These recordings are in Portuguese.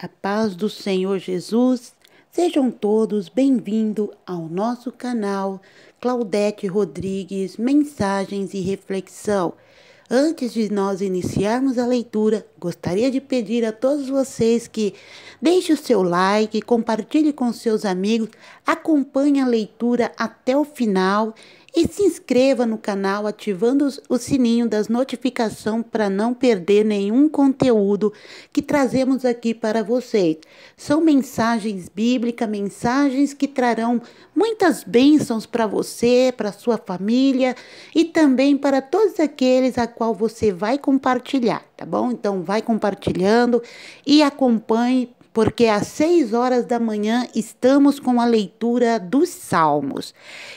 A paz do Senhor Jesus. Sejam todos bem-vindos ao nosso canal Claudete Rodrigues Mensagens e Reflexão. Antes de nós iniciarmos a leitura, gostaria de pedir a todos vocês que deixem o seu like, compartilhe com seus amigos, acompanhe a leitura até o final e se inscreva no canal ativando o sininho das notificações para não perder nenhum conteúdo que trazemos aqui para vocês. São mensagens bíblicas, mensagens que trarão muitas bênçãos para você, para sua família e também para todos aqueles a qual você vai compartilhar, tá bom? Então vai compartilhando e acompanhe porque às seis horas da manhã estamos com a leitura dos Salmos.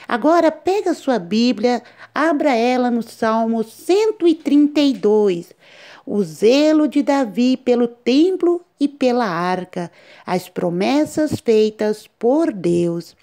Agora, pega sua Bíblia, abra ela no Salmo 132. O zelo de Davi pelo templo e pela arca, as promessas feitas por Deus.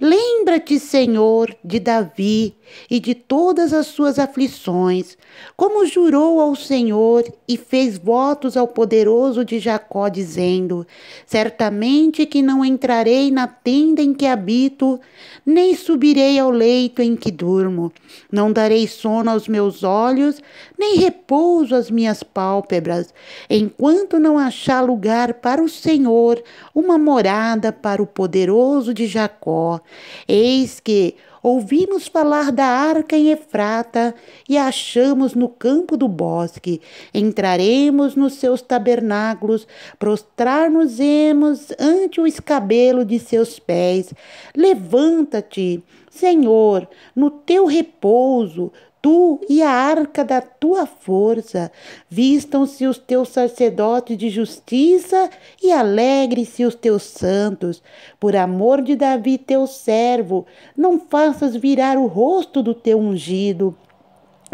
Lembra-te, Senhor, de Davi e de todas as suas aflições, como jurou ao Senhor e fez votos ao poderoso de Jacó, dizendo: Certamente que não entrarei na tenda em que habito, nem subirei ao leito em que durmo. Não darei sono aos meus olhos, nem repouso às minhas pálpebras, enquanto não achar lugar para o Senhor, uma morada para o poderoso de Jacó. Eis que ouvimos falar da arca em Efrata e a achamos no campo do bosque. Entraremos nos seus tabernáculos, prostrar-nos-emos ante o escabelo de seus pés. Levanta-te, Senhor, no teu repouso, tu e a arca da tua força. Vistam-se os teus sacerdotes de justiça e alegre-se os teus santos. Por amor de Davi, teu servo, não faças virar o rosto do teu ungido.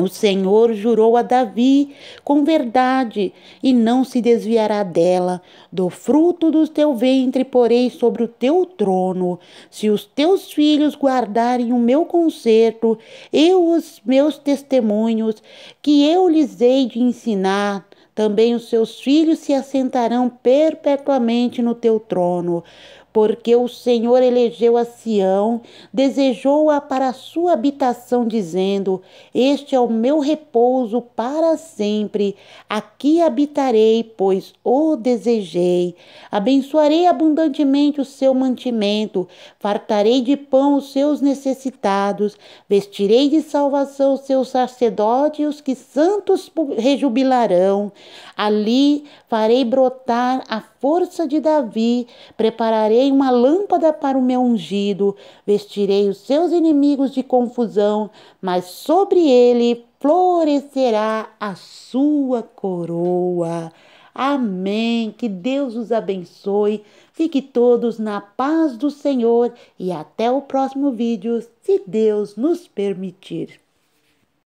O Senhor jurou a Davi com verdade e não se desviará dela. Do fruto do teu ventre porei sobre o teu trono. Se os teus filhos guardarem o meu conserto, e os meus testemunhos, que eu lhes hei de ensinar, também os seus filhos se assentarão perpetuamente no teu trono porque o Senhor elegeu a Sião, desejou-a para a sua habitação, dizendo: Este é o meu repouso para sempre, aqui habitarei, pois o desejei. Abençoarei abundantemente o seu mantimento, fartarei de pão os seus necessitados, vestirei de salvação os seus sacerdotes, e os que santos rejubilarão. Ali farei brotar a força de Davi, prepararei uma lâmpada para o meu ungido, vestirei os seus inimigos de confusão, mas sobre ele florescerá a sua coroa. Amém. Que Deus os abençoe. Fique todos na paz do Senhor e até o próximo vídeo, se Deus nos permitir.